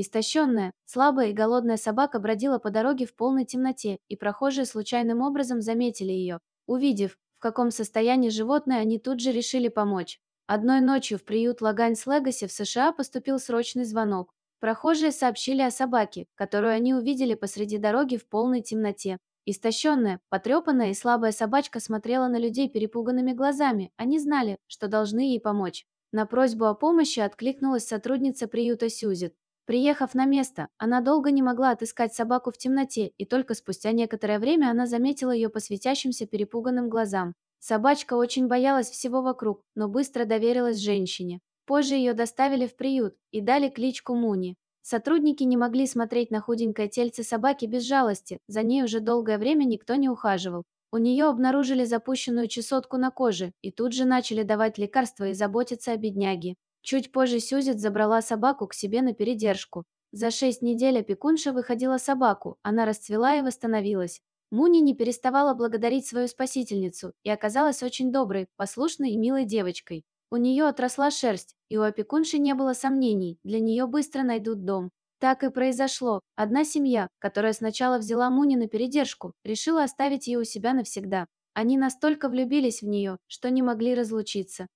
Истощенная, слабая и голодная собака бродила по дороге в полной темноте, и прохожие случайным образом заметили ее. Увидев, в каком состоянии животное, они тут же решили помочь. Одной ночью в приют Лагань-Слегаси в США поступил срочный звонок. Прохожие сообщили о собаке, которую они увидели посреди дороги в полной темноте. Истощенная, потрепанная и слабая собачка смотрела на людей перепуганными глазами. Они знали, что должны ей помочь. На просьбу о помощи откликнулась сотрудница приюта Сюзит. Приехав на место, она долго не могла отыскать собаку в темноте, и только спустя некоторое время она заметила ее по светящимся перепуганным глазам. Собачка очень боялась всего вокруг, но быстро доверилась женщине. Позже ее доставили в приют и дали кличку Муни. Сотрудники не могли смотреть на худенькое тельце собаки без жалости, за ней уже долгое время никто не ухаживал. У нее обнаружили запущенную чесотку на коже и тут же начали давать лекарства и заботиться о бедняге. Чуть позже Сюзет забрала собаку к себе на передержку. За шесть недель опекунша выходила собаку, она расцвела и восстановилась. Муни не переставала благодарить свою спасительницу и оказалась очень доброй, послушной и милой девочкой. У нее отросла шерсть, и у опекунши не было сомнений, для нее быстро найдут дом. Так и произошло. Одна семья, которая сначала взяла Муни на передержку, решила оставить ее у себя навсегда. Они настолько влюбились в нее, что не могли разлучиться.